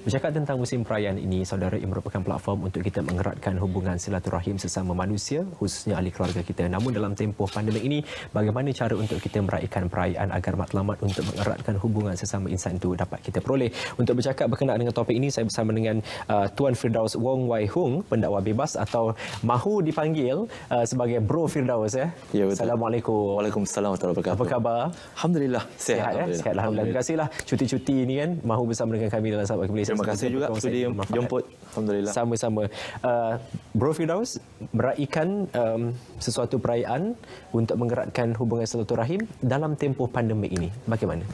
Bercakap tentang musim perayaan ini, saudara, ia merupakan platform untuk kita mengeratkan hubungan silaturahim sesama manusia, khususnya ahli keluarga kita. Namun dalam tempoh pandemik ini, bagaimana cara untuk kita meraihkan perayaan agar matlamat untuk mengeratkan hubungan sesama insan itu dapat kita peroleh? Untuk bercakap berkenaan dengan topik ini, saya bersama dengan uh, Tuan Firdaus Wong Wai Hung, pendakwa bebas atau mahu dipanggil uh, sebagai Bro Firdaus. Eh? Ya, betul. Assalamualaikum. Waalaikumsalam. Apa khabar? Alhamdulillah. sehat. Sihat. Ya? Alhamdulillah. Terima kasihlah. Cuti-cuti ini kan mahu bersama dengan kami dalam Sahabat Kepulisan terima kasih juga sudi jemput. Alhamdulillah. Sama-sama. Uh, Bro Firdaus meraihkan um, sesuatu perayaan untuk menggerakkan hubungan silaturahim dalam tempoh pandemik ini. Bagaimana?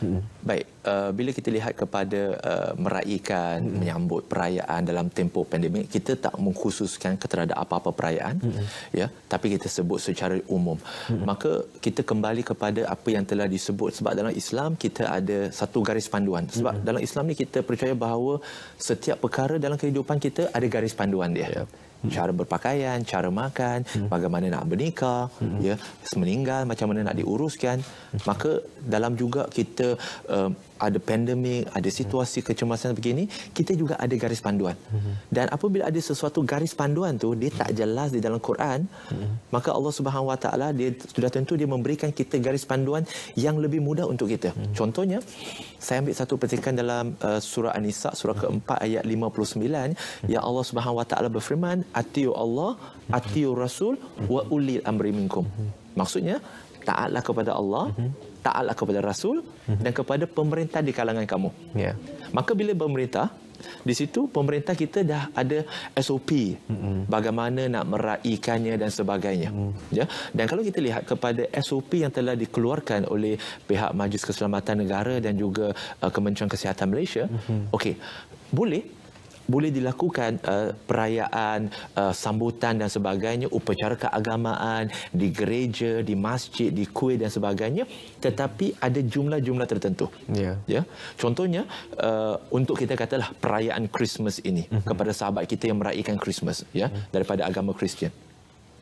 Hmm. Baik, uh, bila kita lihat kepada uh, meraihkan, hmm. menyambut perayaan dalam tempoh pandemik, kita tak mengkhususkan terhadap apa-apa perayaan, hmm. ya, tapi kita sebut secara umum. Hmm. Maka kita kembali kepada apa yang telah disebut sebab dalam Islam kita ada satu garis panduan. Sebab hmm. dalam Islam ni kita percaya bahawa setiap perkara dalam kehidupan kita ada garis panduan dia. Yeah hmm. cara berpakaian, cara makan, hmm. bagaimana nak bernikah, hmm. ya, meninggal macam mana nak diuruskan. Hmm. Maka dalam juga kita uh, ada pandemik, ada situasi kecemasan begini, kita juga ada garis panduan. Dan apabila ada sesuatu garis panduan tu dia tak jelas di dalam Quran, maka Allah Subhanahu Wa Taala dia sudah tentu dia memberikan kita garis panduan yang lebih mudah untuk kita. Contohnya, saya ambil satu petikan dalam uh, surah An-Nisa surah ke-4 ayat 59, yang Allah Subhanahu Wa Taala berfirman, Atiyo Allah, atiyo Rasul wa ulil amri minkum." Maksudnya, taatlah kepada Allah, taatlah kepada Rasul mhm. dan kepada pemerintah di kalangan kamu. Yeah. Maka bila pemerintah di situ pemerintah kita dah ada SOP mm-hmm. bagaimana nak meraihkannya dan sebagainya mm. ya dan kalau kita lihat kepada SOP yang telah dikeluarkan oleh pihak Majlis Keselamatan Negara dan juga uh, Kementerian Kesihatan Malaysia mm-hmm. okey boleh boleh dilakukan uh, perayaan, uh, sambutan dan sebagainya, upacara keagamaan di gereja, di masjid, di kuih dan sebagainya. Tetapi ada jumlah-jumlah tertentu. Yeah. Yeah? Contohnya, uh, untuk kita katalah perayaan Christmas ini mm -hmm. kepada sahabat kita yang meraihkan Christmas yeah, mm -hmm. daripada agama Kristian.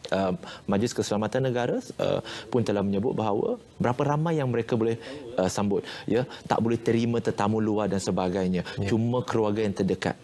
Uh, Majlis Keselamatan Negara uh, pun telah menyebut bahawa berapa ramai yang mereka boleh uh, sambut. Ya? Tak boleh terima tetamu luar dan sebagainya. Yeah. Cuma keluarga yang terdekat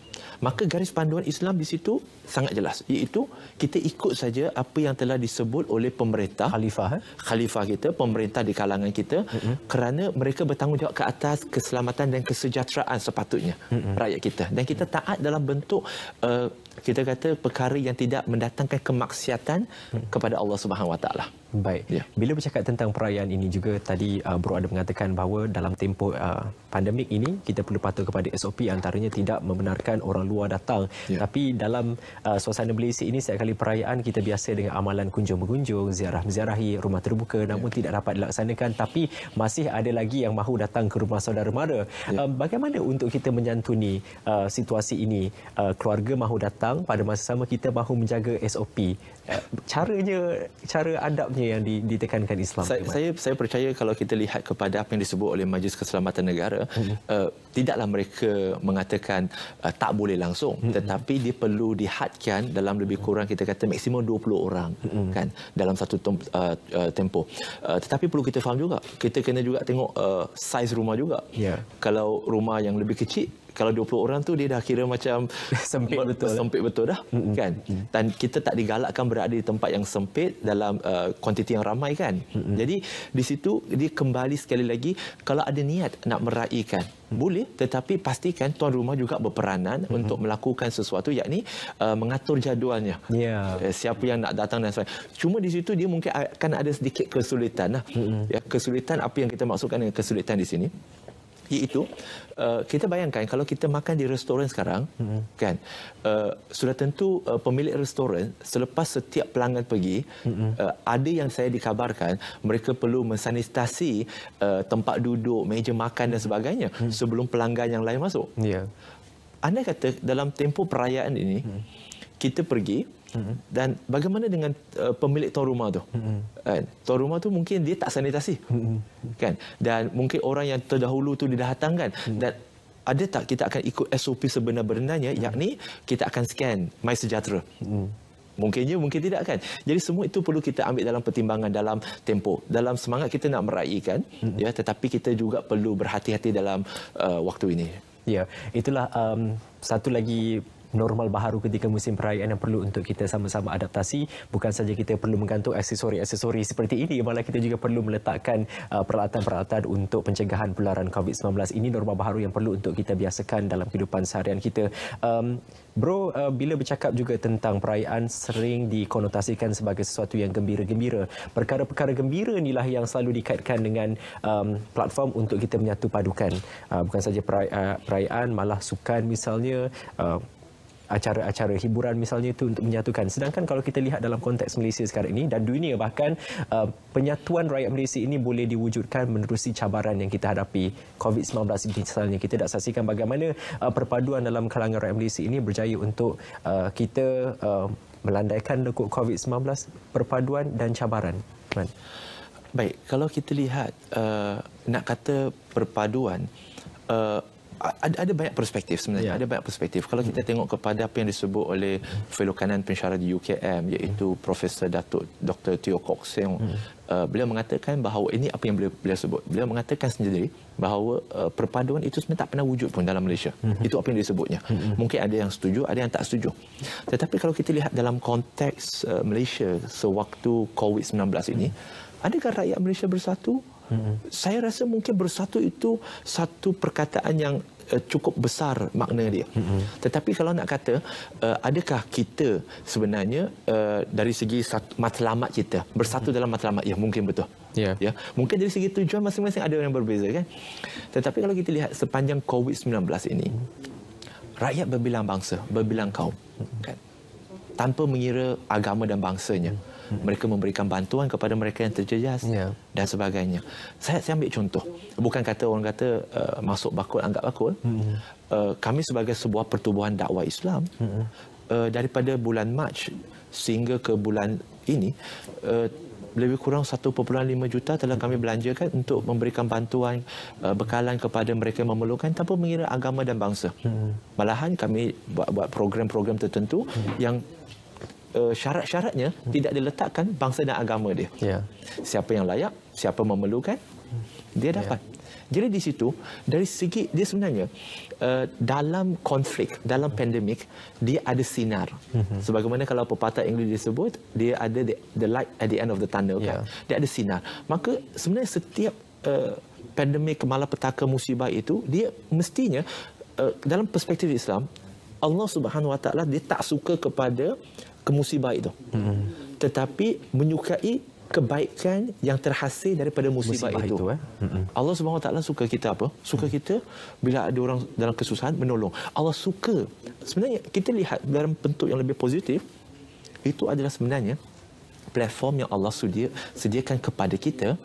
maka garis panduan Islam di situ sangat jelas iaitu kita ikut saja apa yang telah disebut oleh pemerintah khalifah eh? khalifah kita pemerintah di kalangan kita mm-hmm. kerana mereka bertanggungjawab ke atas keselamatan dan kesejahteraan sepatutnya mm-hmm. rakyat kita dan kita taat dalam bentuk uh, kita kata perkara yang tidak mendatangkan kemaksiatan mm. kepada Allah Subhanahu Wa Taala Baik. Yeah. Bila bercakap tentang perayaan ini juga tadi uh, Bro ada mengatakan bahawa dalam tempoh uh, pandemik ini kita perlu patuh kepada SOP antaranya tidak membenarkan orang luar datang. Yeah. Tapi dalam uh, suasana Malaysia ini setiap kali perayaan kita biasa dengan amalan kunjung mengunjung, ziarah menziarahi rumah terbuka namun yeah. tidak dapat dilaksanakan tapi masih ada lagi yang mahu datang ke rumah saudara mara. Yeah. Uh, um, bagaimana untuk kita menyantuni uh, situasi ini? Uh, keluarga mahu datang pada masa sama kita mahu menjaga SOP Cara eh, caranya cara adabnya yang ditekankan Islam. Saya, saya saya percaya kalau kita lihat kepada apa yang disebut oleh Majlis Keselamatan Negara, uh, tidaklah mereka mengatakan uh, tak boleh langsung mhm. tetapi dia perlu dihadkan dalam lebih mhm. kurang kita kata maksimum 20 orang kan dalam satu uh, tempo. Uh, tetapi perlu kita faham juga. Kita kena juga tengok uh, saiz rumah juga. Yeah. Kalau rumah yang lebih kecil kalau 20 orang tu dia dah kira macam sempit betul eh? sempit betul dah mm-hmm. kan mm-hmm. dan kita tak digalakkan berada di tempat yang sempit dalam uh, kuantiti yang ramai kan mm-hmm. jadi di situ dia kembali sekali lagi kalau ada niat nak meraihkan mm. boleh tetapi pastikan tuan rumah juga berperanan mm-hmm. untuk melakukan sesuatu yakni uh, mengatur jadualnya yeah. Ya. siapa yang nak datang dan sebagainya cuma di situ dia mungkin akan ada sedikit kesulitan lah. mm-hmm. ya, kesulitan apa yang kita maksudkan dengan kesulitan di sini iaitu uh, kita bayangkan kalau kita makan di restoran sekarang mm-hmm. kan uh, sudah tentu uh, pemilik restoran selepas setiap pelanggan pergi mm-hmm. uh, ada yang saya dikabarkan mereka perlu mensanitasi uh, tempat duduk meja makan dan sebagainya mm-hmm. sebelum pelanggan yang lain masuk ya yeah. anda kata dalam tempoh perayaan ini mm-hmm. kita pergi Mm-hmm. Dan bagaimana dengan uh, pemilik tuan rumah tu? Mm-hmm. Kan? Tuan rumah tu mungkin dia tak sanitasi. Mm-hmm. Kan? Dan mungkin orang yang terdahulu tu dia dah datang kan? Mm-hmm. Dan ada tak kita akan ikut SOP sebenar-benarnya mm-hmm. yakni kita akan scan My Sejahtera. Mm-hmm. Mungkinnya, mungkin tidak kan. Jadi semua itu perlu kita ambil dalam pertimbangan dalam tempo, dalam semangat kita nak meraihkan. Mm-hmm. Ya, tetapi kita juga perlu berhati-hati dalam uh, waktu ini. Ya, itulah um, satu lagi normal baru ketika musim perayaan yang perlu untuk kita sama-sama adaptasi. Bukan saja kita perlu menggantung aksesori-aksesori seperti ini, malah kita juga perlu meletakkan uh, peralatan-peralatan untuk pencegahan pularan COVID-19. Ini normal baru yang perlu untuk kita biasakan dalam kehidupan seharian kita. Um, Bro, uh, bila bercakap juga tentang perayaan sering dikonotasikan sebagai sesuatu yang gembira-gembira. Perkara-perkara gembira inilah yang selalu dikaitkan dengan um, platform untuk kita menyatu padukan. Uh, bukan saja uh, perayaan, malah sukan misalnya, uh, acara-acara hiburan misalnya itu untuk menyatukan. Sedangkan kalau kita lihat dalam konteks Malaysia sekarang ini dan dunia bahkan uh, penyatuan rakyat Malaysia ini boleh diwujudkan menerusi cabaran yang kita hadapi COVID-19 misalnya. Kita dah saksikan bagaimana uh, perpaduan dalam kalangan rakyat Malaysia ini berjaya untuk uh, kita uh, melandaikan lekuk COVID-19 perpaduan dan cabaran. Man. Baik, kalau kita lihat uh, nak kata perpaduan uh, ada, ada banyak perspektif sebenarnya. Yeah. Ada banyak perspektif. Kalau kita tengok kepada apa yang disebut oleh fellow kanan pensyarah di UKM iaitu mm. Profesor Datuk Dr. Teo Kok Seong, mm. uh, beliau mengatakan bahawa ini apa yang beliau, beliau sebut. Beliau mengatakan sendiri bahawa uh, perpaduan itu sebenarnya tak pernah wujud pun dalam Malaysia. Mm. Itu apa yang disebutnya. Mm. Mungkin ada yang setuju, ada yang tak setuju. Tetapi kalau kita lihat dalam konteks uh, Malaysia sewaktu COVID-19 ini, mm. adakah rakyat Malaysia bersatu? Mm-hmm. Saya rasa mungkin bersatu itu satu perkataan yang Eh, cukup besar makna dia. Mm-hmm. Tetapi kalau nak kata, uh, adakah kita sebenarnya uh, dari segi satu, matlamat kita bersatu mm-hmm. dalam matlamat? Ya, mungkin betul. Yeah. Ya. Mungkin dari segi tujuan masing-masing ada yang berbeza kan? Tetapi kalau kita lihat sepanjang COVID-19 ini, rakyat berbilang bangsa, berbilang kaum. Mm-hmm. Kan? Tanpa mengira agama dan bangsanya. Mm-hmm. Hmm. mereka memberikan bantuan kepada mereka yang terjejas ya. dan sebagainya. Saya saya ambil contoh. Bukan kata orang kata uh, masuk bakul anggap bakul. Ya. Uh, kami sebagai sebuah pertubuhan dakwah Islam uh, daripada bulan Mac sehingga ke bulan ini uh, lebih kurang 1.5 juta telah kami belanjakan untuk memberikan bantuan bekalan kepada mereka yang memerlukan tanpa mengira agama dan bangsa. Malahan kami buat program-program tertentu yang uh, syarat-syaratnya hmm. tidak diletakkan bangsa dan agama dia. Yeah. Siapa yang layak, siapa memerlukan, dia ya. dapat. Yeah. Jadi di situ dari segi dia sebenarnya uh, dalam konflik dalam pandemik dia ada sinar. Mhm. Sebagaimana kalau pepatah Inggeris disebut dia ada the, the light at the end of the tunnel kan. Ya. Dia ada sinar. Maka sebenarnya setiap uh, pandemik malapetaka musibah itu dia mestinya uh, dalam perspektif Islam Allah Subhanahu Wa Taala dia tak suka kepada kemusibah itu. Hmm. Tetapi menyukai kebaikan yang terhasil daripada musibah, musibah itu. itu eh? Allah Subhanahu Wa Taala suka kita apa? Suka hmm. kita bila ada orang dalam kesusahan menolong. Allah suka. Sebenarnya kita lihat dalam bentuk yang lebih positif itu adalah sebenarnya platform yang Allah sedia, sediakan kepada kita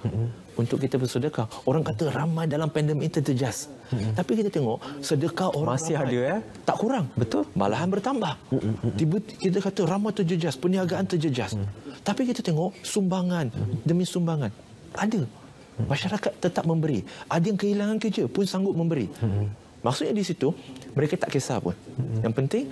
untuk kita bersedekah. Orang kata ramai dalam pandemik ini terjejas. Tapi kita tengok sedekah orang masih ramai, ada ya. Tak kurang. Betul. Malahan bertambah. Tiba kita kata ramai terjejas, perniagaan terjejas. Mm. Tapi kita tengok sumbangan demi sumbangan ada. Mm. Masyarakat tetap memberi. Ada yang kehilangan kerja pun sanggup memberi. Maksudnya di situ mereka tak kisah pun. Yang penting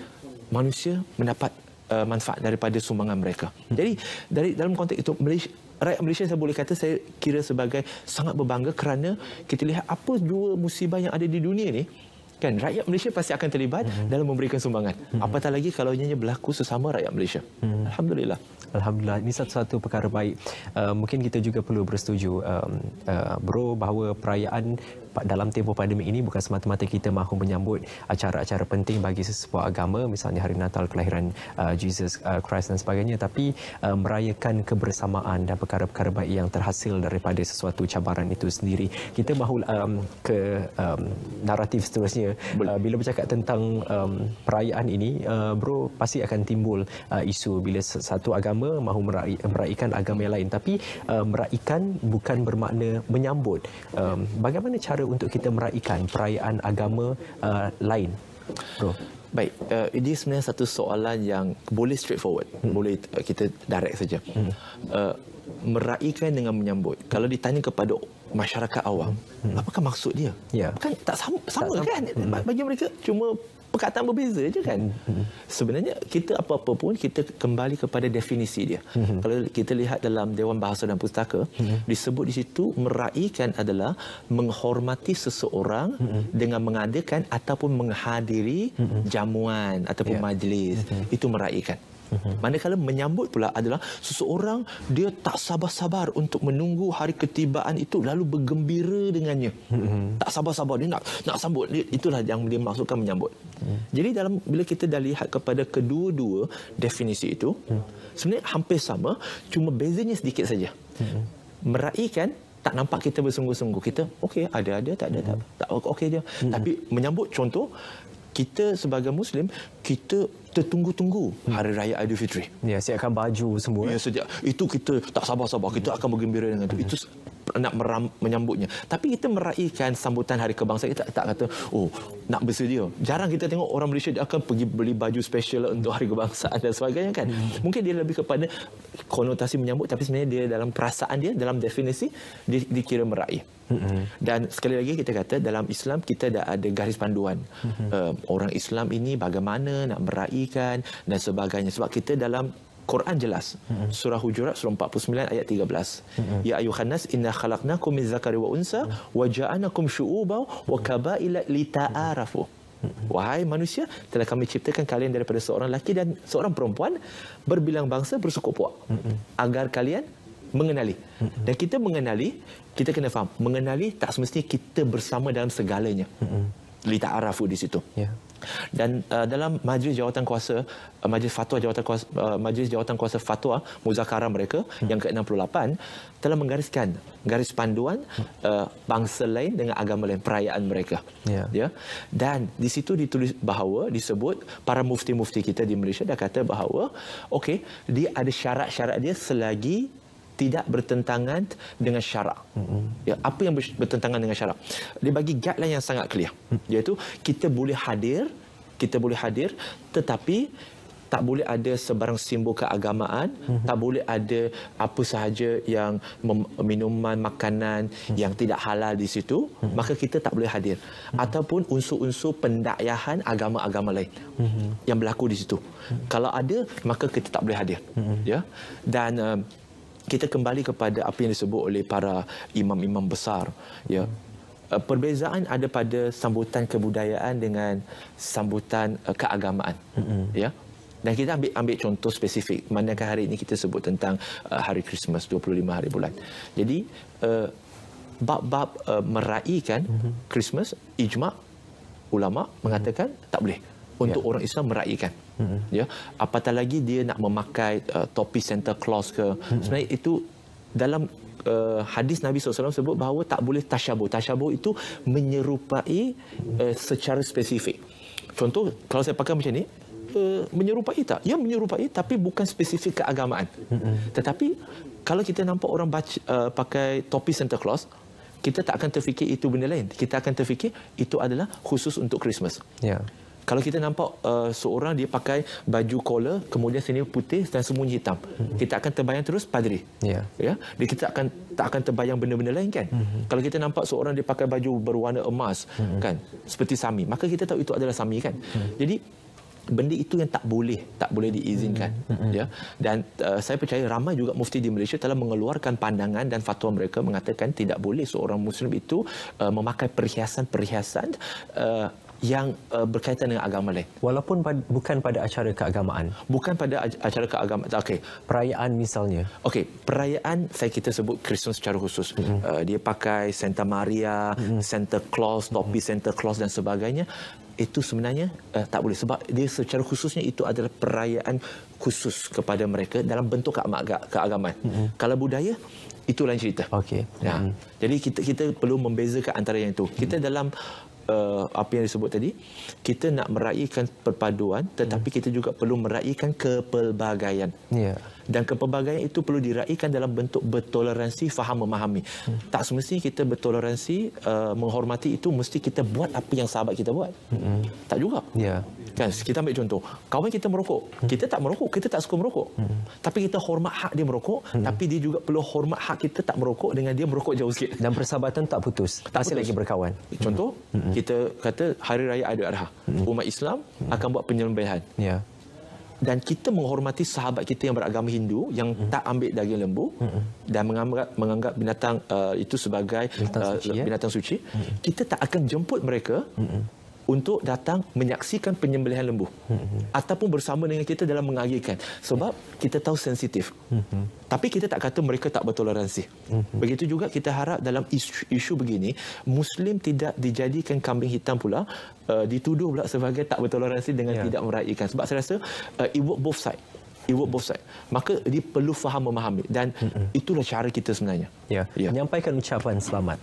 manusia mendapat uh, manfaat daripada sumbangan mereka. Jadi dari dalam konteks itu Malaysia Rakyat Malaysia saya boleh kata saya kira sebagai sangat berbangga kerana kita lihat apa dua musibah yang ada di dunia ni kan rakyat Malaysia pasti akan terlibat mm -hmm. dalam memberikan sumbangan mm -hmm. apatah lagi kalau ianya berlaku sesama rakyat Malaysia mm. alhamdulillah Alhamdulillah, ini satu-satu perkara baik. Uh, mungkin kita juga perlu bersetuju, um, uh, bro, bahawa perayaan dalam tempoh pandemik ini bukan semata-mata kita mahu menyambut acara-acara penting bagi sesebuah agama misalnya hari Natal kelahiran uh, Jesus uh, Christ dan sebagainya tapi uh, merayakan kebersamaan dan perkara-perkara baik yang terhasil daripada sesuatu cabaran itu sendiri kita mahu um, ke um, naratif seterusnya uh, bila bercakap tentang um, perayaan ini uh, bro pasti akan timbul uh, isu bila satu agama mahu meraikan agama yang lain tapi uh, meraikan bukan bermakna menyambut um, bagaimana cara untuk kita meraihkan perayaan agama uh, lain? Bro. Baik, uh, ini sebenarnya satu soalan yang boleh straightforward, hmm. boleh uh, kita direct saja. Hmm. Uh, meraihkan dengan menyambut. Hmm. Kalau ditanya kepada masyarakat awam, hmm. apakah maksud dia? Yeah. Kan tak sama, sama tak kan? Sama. Hmm. Bagi mereka cuma perkataan berbeza je kan. Hmm, hmm. Sebenarnya kita apa-apa pun kita kembali kepada definisi dia. Hmm, Kalau kita lihat dalam Dewan Bahasa dan Pustaka disebut di situ meraihkan adalah menghormati seseorang dengan mengadakan ataupun menghadiri jamuan ataupun ya. majlis. Itu meraihkan. Mhm. Manakala menyambut pula adalah seseorang dia tak sabar-sabar untuk menunggu hari ketibaan itu lalu bergembira dengannya. Mhm. Tak sabar-sabar dia nak nak sambut dia, itulah yang dia maksudkan menyambut. Mhm. Jadi dalam bila kita dah lihat kepada kedua-dua definisi itu sebenarnya hampir sama cuma bezanya sedikit saja. Meraikan tak nampak kita bersungguh-sungguh kita okey ada ada tak ada tak tak okey dia tapi menyambut contoh kita sebagai muslim kita tertunggu-tunggu hari raya Aidilfitri. Ya, siapkan baju semua. Ya, eh. sedia. Itu kita tak sabar-sabar. Kita akan bergembira dengan itu. Itu nak meram, menyambutnya. Tapi kita meraihkan sambutan hari kebangsaan kita tak kata oh nak bersedia. Jarang kita tengok orang Malaysia dia akan pergi beli baju special untuk hari kebangsaan dan sebagainya kan. Hmm. Mungkin dia lebih kepada konotasi menyambut tapi sebenarnya dia dalam perasaan dia dalam definisi dia, dikira meraih. Mm-hmm. Dan sekali lagi kita kata dalam Islam kita dah ada garis panduan. Mm-hmm. Uh, orang Islam ini bagaimana nak meraihkan dan sebagainya. Sebab kita dalam Quran jelas. Mm-hmm. Surah Hujurat surah 49 ayat 13. Mm-hmm. Ya ayuhan nas inna khalaqnakum min zakari wa unsa wa ja'anakum syu'uban wa kabaila lita'arafu. Mm-hmm. Wahai manusia, telah kami ciptakan kalian daripada seorang lelaki dan seorang perempuan berbilang bangsa bersuku puak. Mm-hmm. Agar kalian mengenali. Dan kita mengenali, kita kena faham, mengenali tak semestinya kita bersama dalam segalanya. Lita Arafu di situ. Yeah. Dan uh, dalam majlis jawatan kuasa, uh, majlis fatwa jawatan kuasa, uh, majlis jawatan kuasa fatwa muzakarah mereka hmm. yang ke-68 telah menggariskan garis panduan mm. uh, bangsa lain dengan agama lain perayaan mereka. Yeah. Yeah? Dan di situ ditulis bahawa disebut para mufti-mufti kita di Malaysia dah kata bahawa okay dia ada syarat-syarat dia selagi tidak bertentangan dengan syarak. Ya, apa yang bertentangan dengan syarak? Dia bagi guideline yang sangat clear. Mm. Iaitu kita boleh hadir, kita boleh hadir tetapi tak boleh ada sebarang simbol keagamaan, mm-hmm. tak boleh ada apa sahaja yang minuman, makanan mm. yang tidak halal di situ, maka kita tak boleh hadir. Ataupun unsur-unsur pendakyahan agama-agama lain mm-hmm. yang berlaku di situ. Mm. Kalau ada, maka kita tak boleh hadir. Ya? Dan... Uh, kita kembali kepada apa yang disebut oleh para imam-imam besar ya eh, perbezaan ada pada sambutan kebudayaan dengan sambutan eh, keagamaan mm-hmm. ya dan kita ambil ambil contoh spesifik manakah hari ini kita sebut tentang uh, hari Christmas 25 hari bulan jadi uh, bab-bab uh, meraikan mm-hmm. Christmas ijma ulama mengatakan mm-hmm. tak boleh ya. untuk yeah. orang Islam meraikan -hmm. ya apatah lagi dia nak memakai uh, topi Santa Claus ke -hmm. sebenarnya itu dalam uh, hadis Nabi SAW sebut bahawa tak boleh tashabuh tashabuh itu menyerupai uh, secara spesifik contoh kalau saya pakai macam ni uh, menyerupai tak? Ya menyerupai tapi bukan spesifik keagamaan. -hmm. Tetapi kalau kita nampak orang baca, uh, pakai topi Santa Claus, kita tak akan terfikir itu benda lain. Kita akan terfikir itu adalah khusus untuk Christmas. Ya. Yeah. Kalau kita nampak uh, seorang dia pakai baju collar, kemudian sini putih dan semuanya hitam. Hmm. Kita akan terbayang terus padri. Yeah. Ya. Dia kita akan tak akan terbayang benda-benda lain kan. Hmm. Kalau kita nampak seorang dia pakai baju berwarna emas hmm. kan, seperti sami, maka kita tahu itu adalah sami kan. Hmm. Jadi benda itu yang tak boleh tak boleh diizinkan mm-hmm. ya dan uh, saya percaya ramai juga mufti di Malaysia telah mengeluarkan pandangan dan fatwa mereka mengatakan tidak boleh seorang muslim itu uh, memakai perhiasan-perhiasan uh, yang uh, berkaitan dengan agama lain. Walaupun pad bukan pada acara keagamaan. Bukan pada acara keagamaan. Okey, perayaan misalnya. Okey, perayaan saya kita sebut Kristus secara khusus. Mm -hmm. uh, dia pakai Santa Maria, mm -hmm. Santa Claus, mm-hmm. topi mm -hmm. Santa Claus dan sebagainya. Itu sebenarnya uh, tak boleh sebab dia secara khususnya itu adalah perayaan khusus kepada mereka dalam bentuk ke ke keagamaan. Mm -hmm. Kalau budaya itu lain cerita. Okey. Ya. Mm Jadi kita kita perlu membezakan antara yang itu. Kita mm dalam uh, apa yang disebut tadi, kita nak meraihkan perpaduan tetapi hmm. kita juga perlu meraihkan kepelbagaian. Yeah dan kepelbagaian itu perlu diraikan dalam bentuk bertoleransi faham memahami hmm. tak semestinya kita bertoleransi uh, menghormati itu mesti kita buat apa yang sahabat kita buat hmm. tak juga yeah. kan kita ambil contoh kawan kita merokok hmm. kita tak merokok kita tak suka merokok hmm. tapi kita hormat hak dia merokok hmm. tapi dia juga perlu hormat hak kita tak merokok dengan dia merokok jauh sikit dan persahabatan tak putus tak masih putus. lagi berkawan contoh hmm. kita kata hari raya Aidiladha hmm. umat Islam hmm. akan buat penyembelihan yeah dan kita menghormati sahabat kita yang beragama Hindu yang hmm. tak ambil daging lembu hmm. dan menganggap, menganggap binatang uh, itu sebagai binatang uh, suci, ya? hmm. kita tak akan jemput mereka hmm untuk datang menyaksikan penyembelihan lembu hmm. ataupun bersama dengan kita dalam mengagihkan sebab kita tahu sensitif hmm. tapi kita tak kata mereka tak bertoleransi hmm. begitu juga kita harap dalam isu, isu begini muslim tidak dijadikan kambing hitam pula uh, dituduh pula sebagai tak bertoleransi dengan ya. tidak meraikan sebab saya rasa uh, it work both side both side. maka dia perlu faham memahami dan itulah cara kita sebenarnya. Ya. ya, menyampaikan ucapan selamat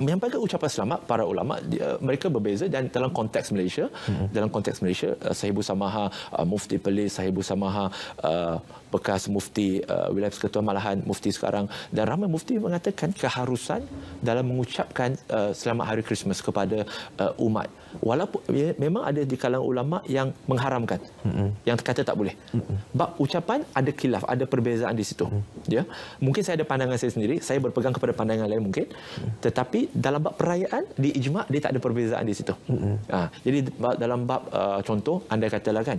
menyampaikan ucapan selamat para ulama dia, mereka berbeza dan dalam konteks Malaysia mm-hmm. dalam konteks Malaysia uh, Sahibu Samaha uh, Mufti Pelis Sahibu Samaha uh, bekas mufti uh, wilayah Persekutuan Malahan mufti sekarang dan ramai mufti mengatakan keharusan dalam mengucapkan uh, selamat hari Christmas kepada uh, umat walaupun ya, memang ada di kalangan ulama yang mengharamkan mm-hmm. yang kata tak boleh mm-hmm. bab ucapan ada kilaf, ada perbezaan di situ mm-hmm. ya mungkin saya ada pandangan saya sendiri saya berpegang kepada pandangan lain mungkin mm-hmm. tetapi dalam bab perayaan di ijma dia tak ada perbezaan di situ mm-hmm. ha, jadi dalam bab uh, contoh anda katalah kan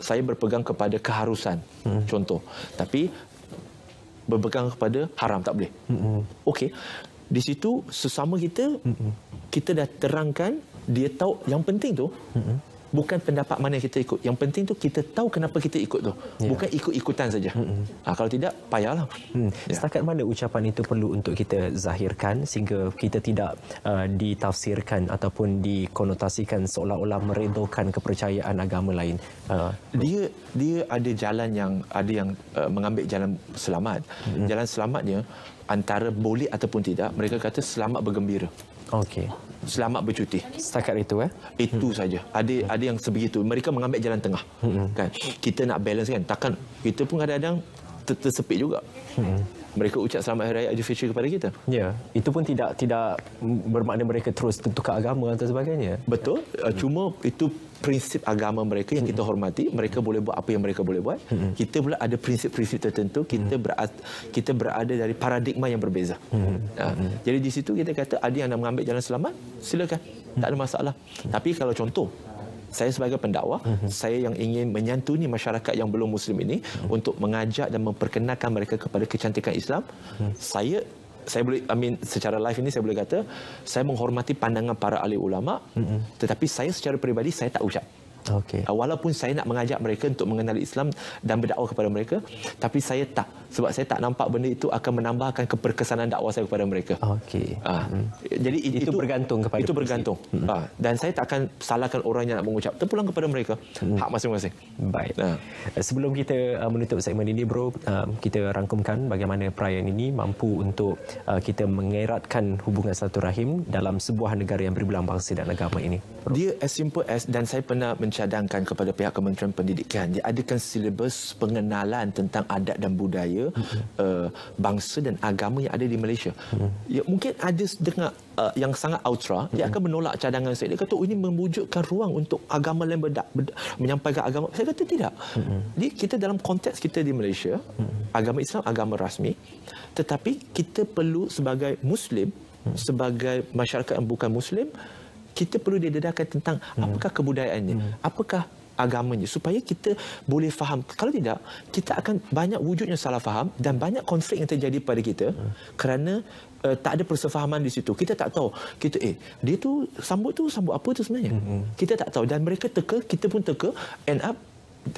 saya berpegang kepada keharusan mm-hmm. contoh tapi berpegang kepada haram tak boleh mm-hmm. okey di situ sesama kita mm-hmm. kita dah terangkan dia tahu yang penting tu mm-hmm. bukan pendapat mana kita ikut yang penting tu kita tahu kenapa kita ikut tu yeah. bukan ikut-ikutan saja mm-hmm. ha, kalau tidak payahlah mm. yeah. setakat mana ucapan itu perlu untuk kita zahirkan sehingga kita tidak uh, ditafsirkan ataupun dikonotasikan seolah-olah meredokan kepercayaan agama lain uh, dia dia ada jalan yang ada yang uh, mengambil jalan selamat mm-hmm. jalan selamatnya antara boleh ataupun tidak mereka kata selamat bergembira okey selamat bercuti. Setakat itu eh. Itu hmm. saja. Ada ada yang sebegitu. Mereka mengambil jalan tengah. Hmm. Kan. Kita nak balance kan. Takkan kita pun kadang-kadang tersepit juga. Hmm mereka ucap selamat hari raya Aidilfitri kepada kita. Ya, itu pun tidak tidak bermakna mereka terus tertukar agama atau sebagainya. Betul, ya. cuma itu prinsip agama mereka yang kita hormati, mereka boleh buat apa yang mereka boleh buat. Hmm. Kita pula ada prinsip-prinsip tertentu, kita hmm. berada, kita berada dari paradigma yang berbeza. Ha. Jadi di situ kita kata ada yang nak mengambil jalan selamat, silakan. Tak ada masalah. Tapi kalau contoh saya sebagai pendakwa, mm -hmm. saya yang ingin menyantuni masyarakat yang belum Muslim ini mm -hmm. untuk mengajak dan memperkenalkan mereka kepada kecantikan Islam. Mm -hmm. Saya saya boleh, I mean, secara live ini saya boleh kata, saya menghormati pandangan para ahli ulama, mm -hmm. tetapi saya secara peribadi saya tak ucap. Okay. Uh, ah, walaupun saya nak mengajak mereka untuk mengenali Islam dan berdakwah kepada mereka, tapi saya tak sebab saya tak nampak benda itu akan menambahkan keperkesanan dakwah saya kepada mereka. Okay. Uh, ah, hmm. Jadi itu, itu bergantung kepada itu bergantung. Hmm. Uh, dan saya tak akan salahkan orang yang nak mengucap. Terpulang kepada mereka hmm. hak masing-masing. Baik. Uh. Sebelum kita menutup segmen ini, Bro, kita rangkumkan bagaimana perayaan ini mampu untuk kita mengeratkan hubungan satu rahim dalam sebuah negara yang berbilang bangsa dan agama ini. Bro. Dia as simple as dan saya pernah menc- mencadangkan kepada pihak Kementerian Pendidikan diadakan silibus pengenalan tentang adat dan budaya uh, bangsa dan agama yang ada di Malaysia. Mm-hmm. Ya, mungkin ada dengar uh, yang sangat ultra, dia mm-hmm. akan menolak cadangan saya. Dia kata, oh, ini membujukkan ruang untuk agama lain berdak, berdak, menyampaikan agama. Saya kata, tidak. Jadi, kita dalam konteks kita di Malaysia, agama Islam agama rasmi, tetapi kita perlu sebagai Muslim, sebagai masyarakat yang bukan Muslim, kita perlu didedahkan tentang hmm. apakah kebudayaannya, hmm. apakah agamanya supaya kita boleh faham. Kalau tidak, kita akan banyak wujudnya salah faham dan banyak konflik yang terjadi pada kita hmm. kerana uh, tak ada persefahaman di situ. Kita tak tahu. Kita eh dia tu sambut tu sambut apa tu sebenarnya? Hmm. hmm. Kita tak tahu dan mereka teka, kita pun teka end up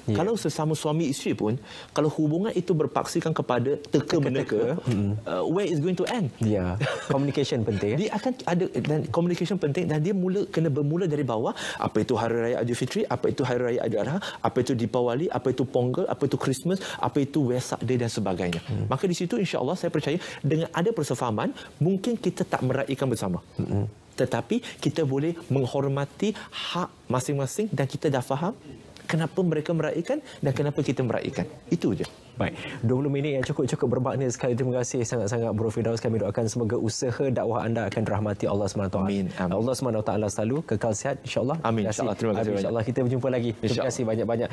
Yeah. Kalau sesama suami isteri pun, kalau hubungan itu berpaksikan kepada teka-meneka, hmm. uh, where is going to end? Yeah. Communication penting. Ya? Dia akan ada dan communication penting dan dia mula kena bermula dari bawah. Apa itu Hari Raya Aidilfitri? Apa itu Hari Raya Aidiladha? Apa itu Deepawali? Apa itu Ponggal? Apa itu Christmas? Apa itu Wesak Day dan sebagainya. Mm. Maka di situ insya-Allah saya percaya dengan ada persefahaman, mungkin kita tak meraihkan bersama. hmm Tetapi kita boleh menghormati hak masing-masing dan kita dah faham kenapa mereka meraihkan dan kenapa kita meraihkan. Itu je. Baik, 20 minit yang cukup-cukup bermakna sekali. Terima kasih sangat-sangat Bro Firdaus. Kami doakan semoga usaha dakwah anda akan rahmati Allah SWT. Amin. Amin. Allah SWT selalu kekal sihat insyaAllah. Amin. Insya Allah. Terima kasih. Insya kita berjumpa lagi. Terima kasih banyak-banyak.